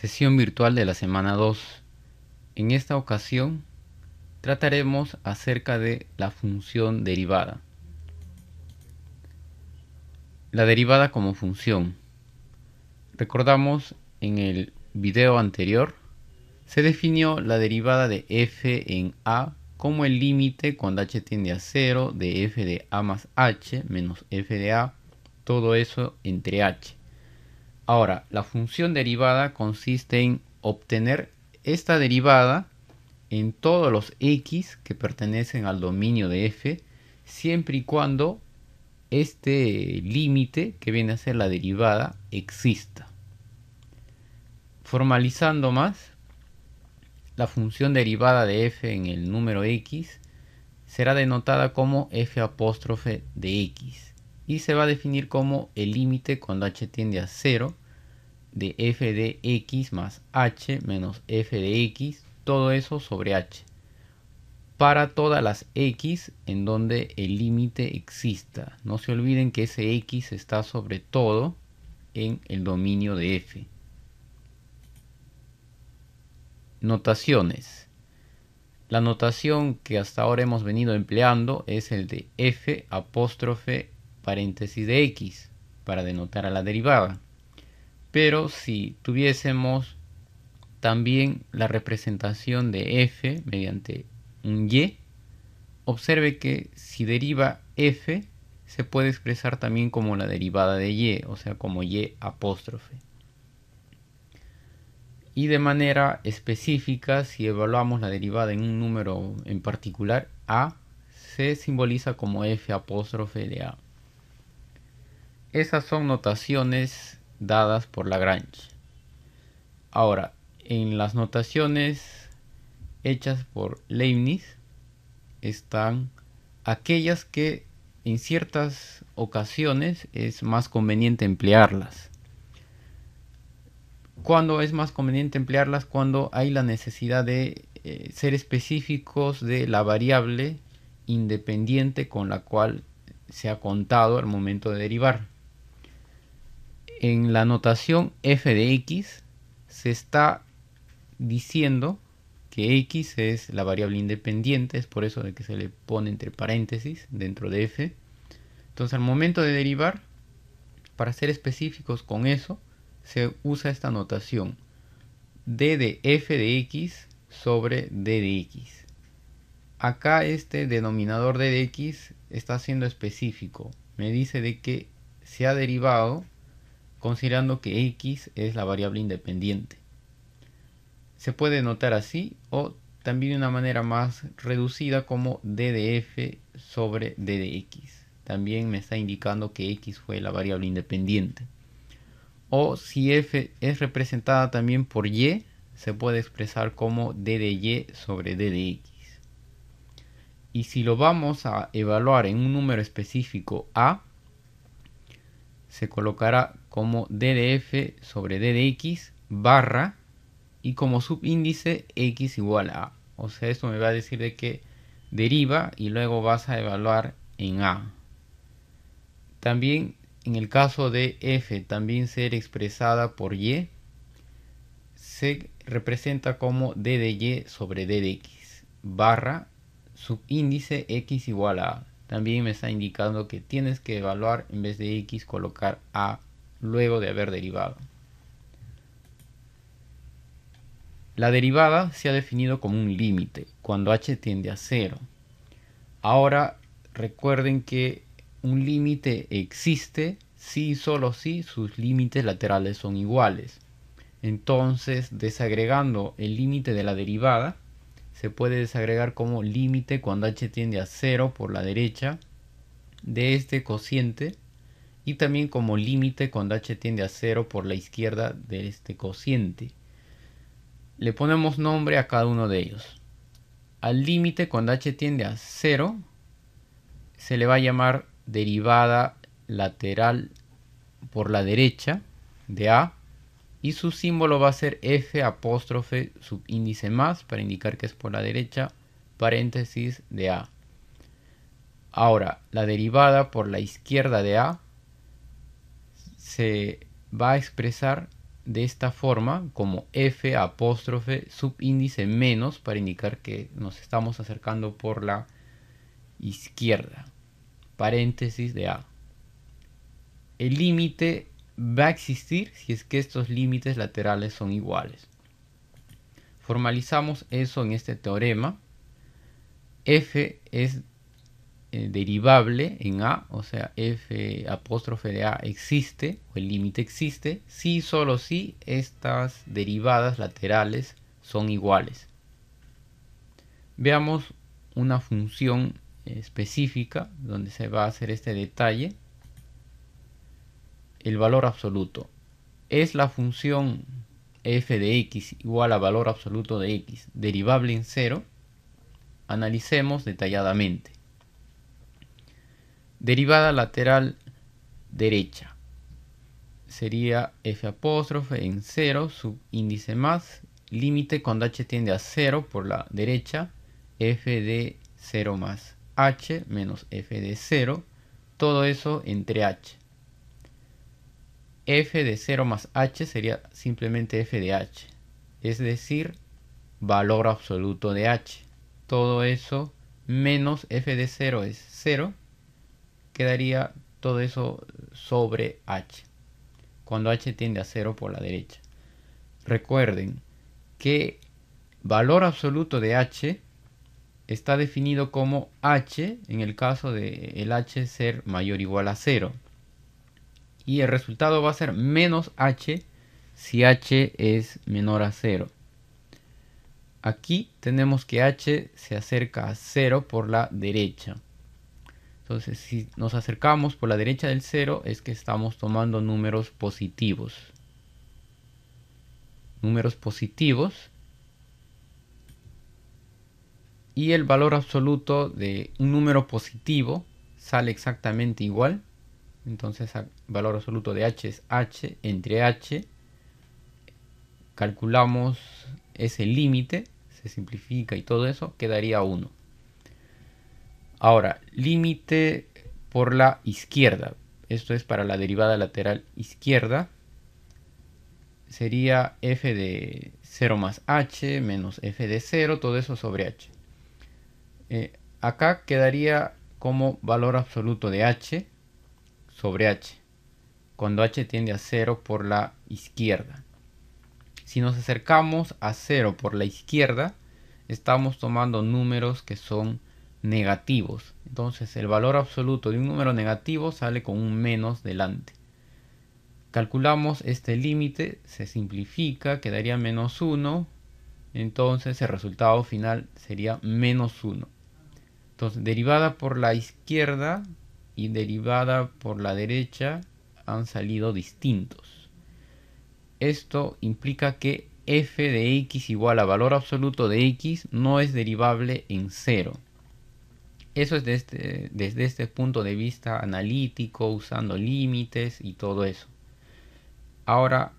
Sesión virtual de la semana 2. En esta ocasión trataremos acerca de la función derivada. La derivada como función. Recordamos en el video anterior, se definió la derivada de f en a como el límite cuando h tiende a 0 de f de a más h menos f de a, todo eso entre h. Ahora, la función derivada consiste en obtener esta derivada en todos los x que pertenecen al dominio de f, siempre y cuando este límite que viene a ser la derivada exista. Formalizando más, la función derivada de f en el número x será denotada como f' apóstrofe de x y se va a definir como el límite cuando h tiende a 0 de f de x más h menos f de x, todo eso sobre h, para todas las x en donde el límite exista. No se olviden que ese x está sobre todo en el dominio de f. Notaciones. La notación que hasta ahora hemos venido empleando es el de f apóstrofe paréntesis de x para denotar a la derivada. Pero si tuviésemos también la representación de f mediante un y, observe que si deriva f se puede expresar también como la derivada de y, o sea, como y apóstrofe. Y de manera específica, si evaluamos la derivada en un número en particular, a, se simboliza como f apóstrofe de a. Esas son notaciones dadas por Lagrange. Ahora, en las notaciones hechas por Leibniz están aquellas que en ciertas ocasiones es más conveniente emplearlas. ¿Cuándo es más conveniente emplearlas? Cuando hay la necesidad de eh, ser específicos de la variable independiente con la cual se ha contado al momento de derivar en la notación f de x se está diciendo que x es la variable independiente, es por eso de que se le pone entre paréntesis dentro de f. Entonces al momento de derivar, para ser específicos con eso, se usa esta notación d de f de x sobre d de x. Acá este denominador d de x está siendo específico, me dice de que se ha derivado considerando que x es la variable independiente. Se puede notar así o también de una manera más reducida como d de f sobre d x. También me está indicando que x fue la variable independiente. O si f es representada también por y, se puede expresar como d de y sobre d x. Y si lo vamos a evaluar en un número específico a, se colocará como DDF sobre DDX barra y como subíndice X igual a. O sea, esto me va a decir de que deriva y luego vas a evaluar en A. También en el caso de F, también ser expresada por Y, se representa como D de Y sobre D de X, barra subíndice X igual A. También me está indicando que tienes que evaluar en vez de X colocar A luego de haber derivado. La derivada se ha definido como un límite cuando h tiende a cero Ahora recuerden que un límite existe si y solo si sus límites laterales son iguales. Entonces, desagregando el límite de la derivada, se puede desagregar como límite cuando h tiende a 0 por la derecha de este cociente y también como límite cuando h tiende a 0 por la izquierda de este cociente. Le ponemos nombre a cada uno de ellos. Al límite cuando h tiende a 0 se le va a llamar derivada lateral por la derecha de a y su símbolo va a ser f apóstrofe subíndice más para indicar que es por la derecha paréntesis de a. Ahora, la derivada por la izquierda de a se va a expresar de esta forma como F apóstrofe subíndice menos para indicar que nos estamos acercando por la izquierda. Paréntesis de A. El límite va a existir si es que estos límites laterales son iguales. Formalizamos eso en este teorema. F es eh, derivable en A, o sea, f apóstrofe de A existe, o el límite existe, si solo si estas derivadas laterales son iguales. Veamos una función específica donde se va a hacer este detalle. El valor absoluto es la función f de x igual a valor absoluto de x derivable en 0. Analicemos detalladamente. Derivada lateral derecha. Sería f apóstrofe en 0, subíndice más, límite cuando h tiende a 0 por la derecha, f de 0 más h menos f de 0, todo eso entre h. f de 0 más h sería simplemente f de h, es decir, valor absoluto de h. Todo eso menos f de 0 es 0 quedaría todo eso sobre h, cuando h tiende a 0 por la derecha. Recuerden que valor absoluto de h está definido como h en el caso de el h ser mayor o igual a 0. Y el resultado va a ser menos h si h es menor a 0. Aquí tenemos que h se acerca a 0 por la derecha. Entonces, si nos acercamos por la derecha del 0, es que estamos tomando números positivos. Números positivos. Y el valor absoluto de un número positivo sale exactamente igual. Entonces, el valor absoluto de h es h entre h. Calculamos ese límite, se simplifica y todo eso, quedaría 1. Ahora, límite por la izquierda. Esto es para la derivada lateral izquierda. Sería f de 0 más h menos f de 0, todo eso sobre h. Eh, acá quedaría como valor absoluto de h sobre h, cuando h tiende a 0 por la izquierda. Si nos acercamos a 0 por la izquierda, estamos tomando números que son negativos. Entonces el valor absoluto de un número negativo sale con un menos delante. Calculamos este límite, se simplifica, quedaría menos 1. Entonces el resultado final sería menos 1. Entonces derivada por la izquierda y derivada por la derecha han salido distintos. Esto implica que f de x igual a valor absoluto de x no es derivable en 0. Eso es este, desde, este punto de vista analítico, usando límites y todo eso. Ahora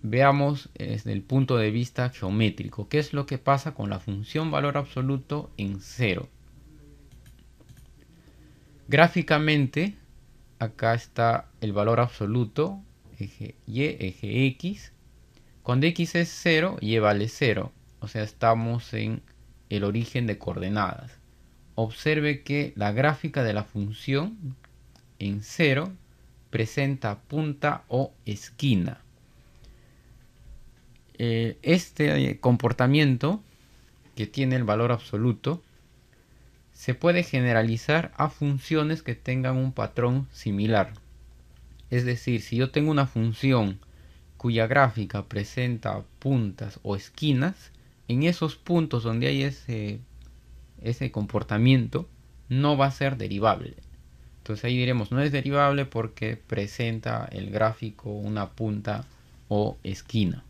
veamos desde el punto de vista geométrico, qué es lo que pasa con la función valor absoluto en cero. Gráficamente, acá está el valor absoluto, eje Y, eje X. Cuando X es 0, Y vale 0. O sea, estamos en el origen de coordenadas observe que la gráfica de la función en 0 presenta punta o esquina. Eh, este eh, comportamiento que tiene el valor absoluto se puede generalizar a funciones que tengan un patrón similar. Es decir, si yo tengo una función cuya gráfica presenta puntas o esquinas, en esos puntos donde hay ese ese comportamiento no va a ser derivable. Entonces ahí diremos no es derivable porque presenta el gráfico una punta o esquina.